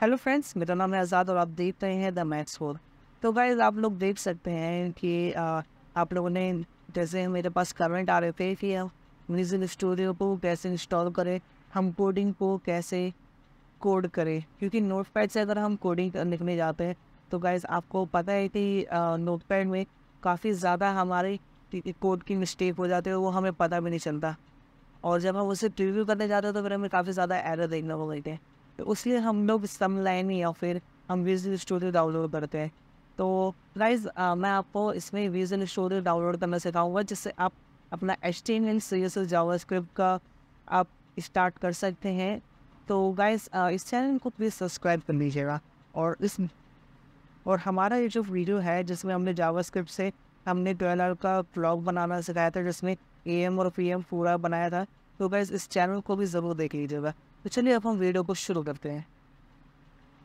hello friends मेरा नाम है आज़ाद और आप देख रहे हैं द मैथ्स फोर तो गाइज आप लोग देख सकते हैं कि आ, आप लोगों ने जैसे मेरे पास कमेंट आ रहे थे कि म्यूजिक स्टूडियो को कैसे इंस्टॉल करें हम कोडिंग को कैसे कोड करें क्योंकि पैड से अगर हम कोडिंग लिखने जाते हैं तो गाइज आपको पता है कि पैड में काफ़ी ज़्यादा हमारे कोड की मिस्टेक हो जाती है वो हमें पता भी नहीं चलता और जब हम उसे रिव्यू करने जाते हैं तो फिर हमें काफ़ी ज़्यादा एरर देखने को मिलते हैं तो उसलिए हम लोग सम लाइन या फिर हम विजुअल स्टूडियो डाउनलोड करते हैं तो प्राइज मैं आपको इसमें विजुअल स्टूडियो डाउनलोड करना सिखाऊंगा जिससे आप अपना H T M L JavaScript का आप स्टार्ट कर सकते हैं तो गाइज इस चैनल को प्लीज़ सब्सक्राइब कर लीजिएगा और इस और हमारा ये जो वीडियो है जिसमें हमने जावास्क्रिप्ट से हमने ट्वेल का ब्लॉग बनाना सिखाया था जिसमें ए एम और पी एम पूरा बनाया था तो गाइज इस चैनल को भी ज़रूर देख लीजिएगा तो चलिए अब हम वीडियो को शुरू करते हैं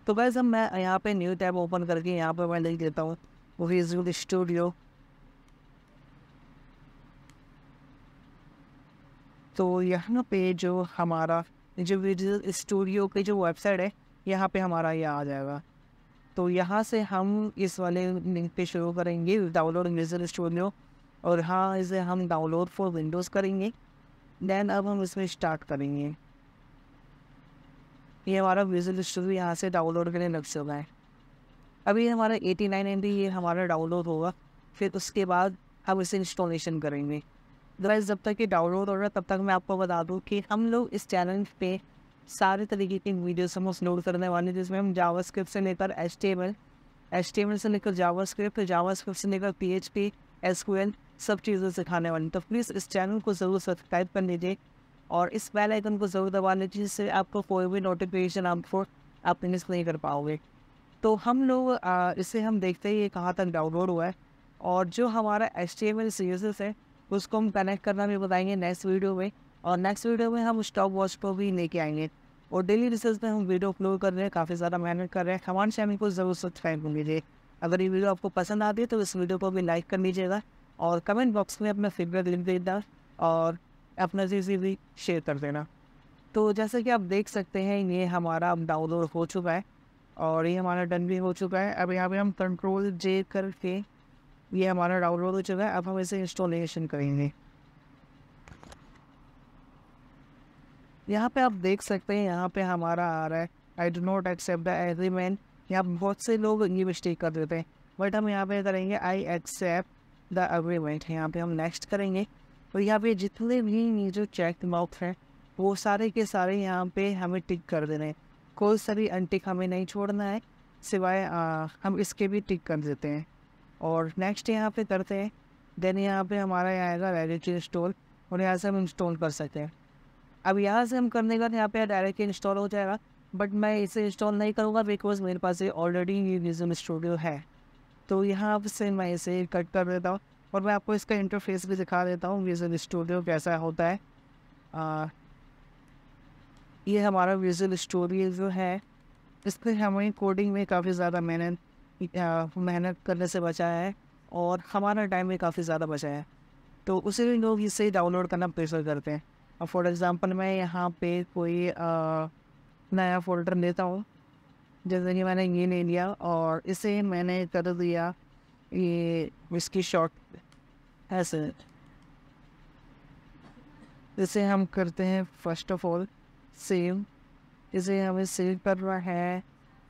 तो गैज़ अब मैं यहाँ पे न्यू टैब ओपन करके यहाँ पे मैं लिख देता हूँ वो विजुअल स्टूडियो तो यहाँ पे जो हमारा जो विजुअल स्टूडियो की जो वेबसाइट है यहाँ पे हमारा ये आ जाएगा तो यहाँ से हम इस वाले लिंक पे शुरू करेंगे डाउनलोड विजुअल स्टूडियो और हाँ इसे हम डाउनलोड फॉर विंडोज़ करेंगे दैन अब हम इसमें स्टार्ट करेंगे ये हमारा म्यूजिक स्टूडियो यहाँ से डाउनलोड करने लग चुका है अभी हमारा एटी नाइन एम ये हमारा डाउनलोड होगा फिर उसके बाद हम इसे इंस्टॉलेशन करेंगे गाइस जब तक ये डाउनलोड हो रहा है तब तक मैं आपको बता दूँ कि हम लोग इस चैनल पे सारे तरीके की वीडियोस हम अपलोड करने वाले हैं जिसमें हम जावा से लेकर एच टी एम से लेकर जावा स्क्रिप्ट जावा से लेकर पी एच पी एस सब चीज़ें सिखाने वाली तो प्लीज़ इस चैनल को ज़रूर सब्सक्राइब कर लीजिए और इस बेल आइकन को ज़रूर दबा लें जिससे आपको कोई भी नोटिफिकेशन आपको आप मिस नहीं कर पाओगे तो हम लोग इसे हम देखते ही कहाँ तक डाउनलोड हुआ है और जो हमारा H T M L series है उसको हम कनेक्ट करना भी बताएंगे नेक्स्ट वीडियो में और नेक्स्ट वीडियो में हम स्टॉप वॉच को भी लेके आएंगे और डेली रिसर्च में हम वीडियो अपलोड कर रहे हैं काफ़ी ज़्यादा मेहनत कर रहे हैं हमारे चैनल को ज़रूर सब्सक्राइब कर लीजिए अगर ये वीडियो आपको पसंद आती है तो इस वीडियो को भी लाइक कर लीजिएगा और कमेंट बॉक्स में अपना फीडबैक लिख देना और अपना से भी शेयर कर देना तो जैसे कि आप देख सकते हैं ये हमारा अब डाउनलोड हो चुका है और ये हमारा डन भी हो चुका है अब यहाँ पे हम कंट्रोल जे करके ये हमारा डाउनलोड हो चुका है अब हम इसे इंस्टॉलेशन करेंगे यहाँ पे आप देख सकते हैं यहाँ पे हमारा आ रहा है I do not accept the agreement यहाँ बहुत से लोग ये मिस्टेक कर देते हैं बट हम यहाँ पे करेंगे आई एक्सेप्ट द एग्रीमेंट यहाँ पे हम नेक्स्ट करेंगे और यहाँ पे जितने भी ये जो चेक बॉक्स हैं वो सारे के सारे यहाँ पे हमें टिक कर देने हैं कोई सा भी अनटिक हमें नहीं छोड़ना है सिवाय हम इसके भी टिक कर देते हैं और नेक्स्ट यहाँ पे करते हैं देन यहाँ पे हमारा आएगा डायरेक्ट इंस्टॉल और यहाँ से हम इंस्टॉल कर सकते हैं अब यहाँ से हम करने का यहाँ पे डायरेक्ट इंस्टॉल हो जाएगा बट मैं इसे इंस्टॉल नहीं करूँगा बिकॉज मेरे पास ये ऑलरेडी ये म्यूजियम स्टूडियो है तो यहाँ से मैं इसे कट कर देता हूँ और मैं आपको इसका इंटरफेस भी दिखा देता हूँ विजन स्टूडियो कैसा होता है आ, ये हमारा विजन स्टूडियो जो है इस पर हमें कोडिंग में काफ़ी ज़्यादा मेहनत मेहनत करने से बचा है और हमारा टाइम भी काफ़ी ज़्यादा बचा है तो उसे भी लोग इसे डाउनलोड करना प्रेफर करते हैं अब फॉर एग्ज़ाम्पल मैं यहाँ पे कोई आ, नया फोल्डर लेता हूँ जैसे कि मैंने ये ले लिया और इसे मैंने कर दिया ये इसकी शॉर्ट ऐसे सर जैसे हम करते हैं फर्स्ट ऑफ ऑल सेव इसे हमें सेव करना है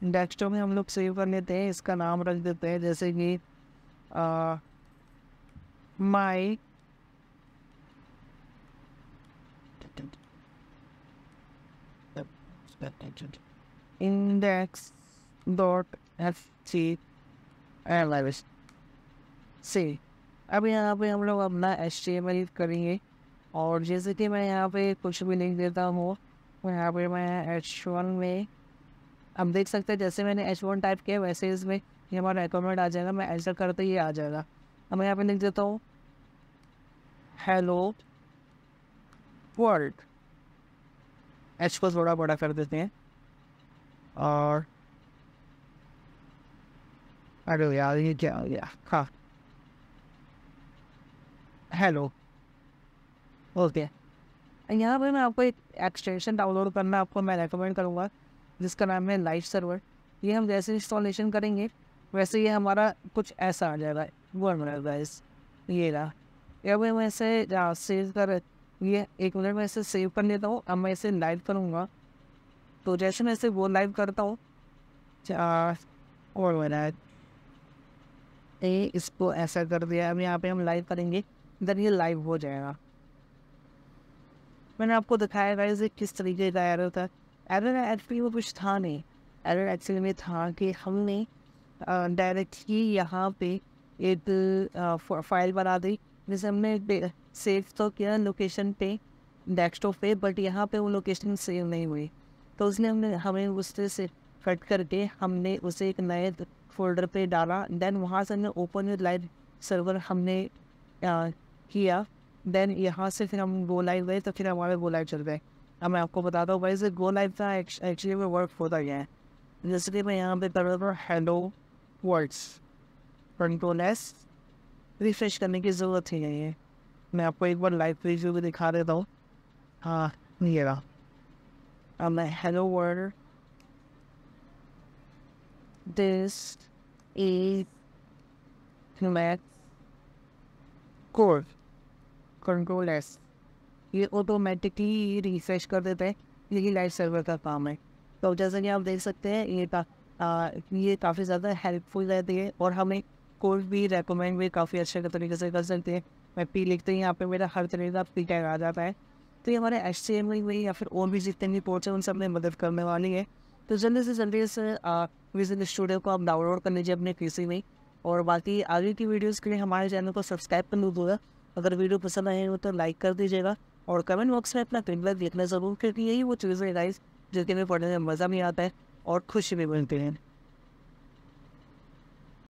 डेस्कटॉप में हम लोग सेव कर लेते हैं इसका नाम रख देते हैं जैसे कि my index dot F C L live C अब यहाँ पे हम लोग अपना एच करेंगे और जैसे कि मैं यहाँ पे कुछ भी लिख देता हूँ तो यहाँ पे मैं एच वन में अब देख सकते हैं जैसे मैंने एच वन टाइप किया वैसे इसमें ये हमारा रिकमेंड आ जाएगा मैं एंसर करते ही आ जाएगा अब मैं यहाँ पे लिख देता हूँ हेलो वर्ल्ड एच को थोड़ा बड़ा कर देते हैं और अरे यार ये क्या हो गया हाँ हेलो ओके यहाँ पर मैं आपको एक एक्सटेंशन डाउनलोड करना आपको मैं रेकमेंड करूँगा जिसका नाम है लाइव सर्वर ये हम जैसे इंस्टॉलेशन करेंगे वैसे ये हमारा कुछ ऐसा आ जाएगा वो मिनट इस ये रहा या मैं वैसे सेव कर ये एक मिनट में इसे सेव कर लेता हूँ अब मैं इसे लाइव करूँगा तो जैसे मैं इसे वो लाइव करता हूँ और ए इसको ऐसा कर दिया अब यहाँ पे हम लाइव करेंगे देन ये लाइव हो जाएगा मैंने आपको दिखाया गया इसे किस तरीके का एरर था एरर एक्चुअली वो कुछ था नहीं एरर एक्चुअली में था कि हमने डायरेक्टली यहाँ पे एक फाइल बना दी जैसे हमने सेव तो किया लोकेशन पे डेस्कटॉप पे बट यहाँ पे वो लोकेशन सेव नहीं हुई तो उसने हमने हमें उससे से कट करके हमने उसे एक नए फोल्डर पे डाला देन वहाँ से हमने ओपन लाइव सर्वर हमने किया देन यहाँ से फिर हम गो लाइव गए तो फिर हमारे गो लाइव चल गए अब मैं आपको बताता हूँ भाई से गो लाइव का एक्चुअली में वर्क होता गया है जैसे कि मैं यहाँ पे कर रहा था hello words control S refresh करने की ज़रूरत ही नहीं है मैं आपको एक बार लाइव रिव्यू भी दिखा देता हूँ हाँ ये रहा अब मैं हेलो वर्ड दिस इज मैं कोर कंट्रोल एस ये ऑटोमेटिकली रिफ्रेश कर देता है यही लाइव सर्वर का काम है तो जैसा कि आप देख सकते हैं ये का, ये काफ़ी ज़्यादा हेल्पफुल रहती है और हमें कोर्स भी रेकमेंड भी काफ़ी अच्छे तरीके से कर सकते हैं मैं पी लिखते हैं यहाँ पे मेरा हर तरीके का पी टैग आ जाता है तो ये हमारे एच सी एम में या फिर और भी जितने भी पोर्ट्स हैं उन सब में मदद करने वाली है तो जल्दी से जल्दी से विजिट स्टूडियो को आप डाउनलोड कर लीजिए अपने पी में और बाकी आगे की वीडियोस के लिए हमारे चैनल को सब्सक्राइब कर दूंगा अगर वीडियो पसंद आए हो तो लाइक कर दीजिएगा और कमेंट बॉक्स में अपना फीडबैक लिखना ज़रूर क्योंकि यही वो चीज़ें राइस जिसके में पढ़ने में मज़ा भी आता है और खुशी भी मिलती है